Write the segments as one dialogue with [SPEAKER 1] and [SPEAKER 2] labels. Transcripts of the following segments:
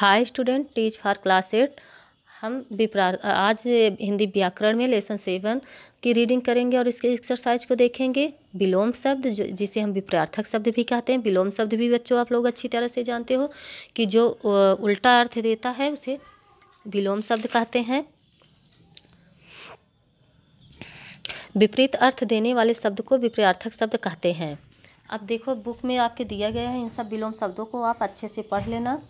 [SPEAKER 1] hi student teach for class eight हम विप्रा आज हिंदी व्याकरण में लेसन सेवन की रीडिंग करेंगे और इसके एक्सरसाइज को देखेंगे विलोम शब्द जो जिसे हम विप्रार्थक शब्द भी कहते हैं विलोम शब्द भी बच्चों आप लोग अच्छी तरह से जानते हो कि जो उल्टा अर्थ देता है उसे विलोम शब्द कहते हैं विपरीत अर्थ देने वाले शब्द को विप्रार्थक शब्द कहते हैं अब देखो बुक में आपके दिया गया है इन सब विलोम शब्दों को आप अच्छे से पढ़ लेना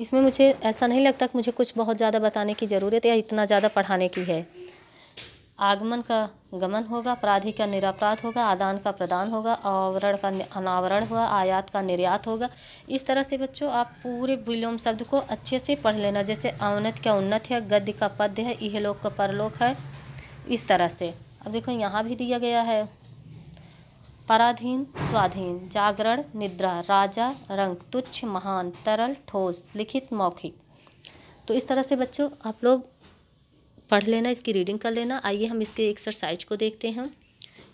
[SPEAKER 1] इसमें मुझे ऐसा नहीं लगता कि मुझे कुछ बहुत ज़्यादा बताने की ज़रूरत या इतना ज़्यादा पढ़ाने की है आगमन का गमन होगा अपराधी का निरापराध होगा आदान का प्रदान होगा आवरण का अनावरण होगा आयात का निर्यात होगा इस तरह से बच्चों आप पूरे विलोम शब्द को अच्छे से पढ़ लेना जैसे अवनत का उन्नत है गद्य का पद्य है इहलोक का परलोक है इस तरह से अब देखो यहाँ भी दिया गया है पराधीन स्वाधीन जागरण निद्रा राजा रंग तुच्छ महान तरल ठोस लिखित मौखिक तो इस तरह से बच्चों आप लोग पढ़ लेना इसकी रीडिंग कर लेना आइए हम इसके एक्सरसाइज को देखते हैं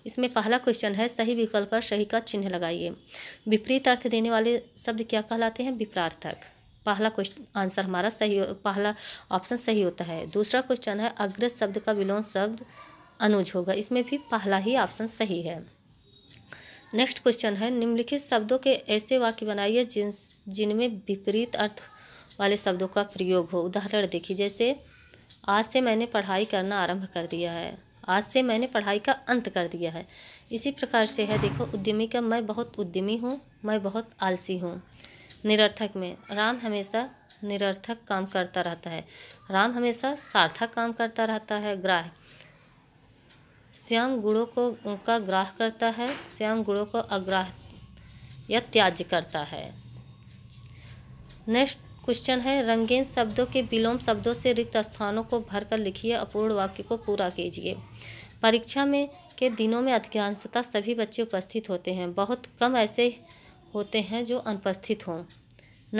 [SPEAKER 1] इसमें पहला क्वेश्चन है सही विकल्प पर सही का चिन्ह लगाइए विपरीत अर्थ देने वाले शब्द क्या कहलाते हैं विपरार्थक पहला क्वेश्चन आंसर हमारा सही पहला ऑप्शन सही होता है दूसरा क्वेश्चन है अग्र शब्द का विलोम शब्द अनुज होगा इसमें भी पहला ही ऑप्शन सही है नेक्स्ट क्वेश्चन है निम्नलिखित शब्दों के ऐसे वाक्य बनाइए जिन जिनमें विपरीत अर्थ वाले शब्दों का प्रयोग हो उदाहरण देखिए जैसे आज से मैंने पढ़ाई करना आरंभ कर दिया है आज से मैंने पढ़ाई का अंत कर दिया है इसी प्रकार से है देखो उद्यमी का मैं बहुत उद्यमी हूँ मैं बहुत आलसी हूँ निरर्थक में राम हमेशा निरर्थक काम करता रहता है राम हमेशा सार्थक काम करता रहता है ग्राह श्याम गुणों को का ग्राह करता है श्याम गुणों को अग्राह या त्याज करता है नेक्स्ट क्वेश्चन है रंगीन शब्दों के विलोम शब्दों से रिक्त स्थानों को भरकर लिखिए अपूर्ण वाक्य को पूरा कीजिए परीक्षा में के दिनों में अधिकांशता सभी बच्चे उपस्थित होते हैं बहुत कम ऐसे होते हैं जो अनुपस्थित हों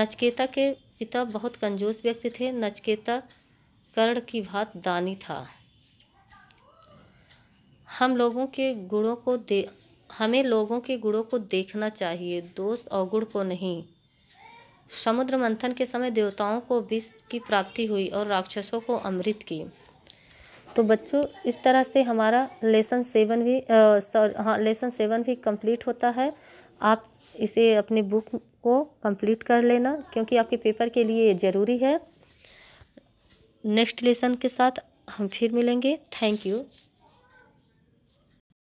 [SPEAKER 1] नचकेता के पिता बहुत कंजूस व्यक्ति थे नचकेता कर्ण की भात दानी था हम लोगों के गुणों को दे हमें लोगों के गुणों को देखना चाहिए दोष अवगुण को नहीं समुद्र मंथन के समय देवताओं को विष की प्राप्ति हुई और राक्षसों को अमृत की तो बच्चों इस तरह से हमारा लेसन सेवन भी सॉरी हाँ लेसन सेवन भी कंप्लीट होता है आप इसे अपनी बुक को कंप्लीट कर लेना क्योंकि आपके पेपर के लिए ज़रूरी है नेक्स्ट लेसन के साथ हम फिर मिलेंगे थैंक यू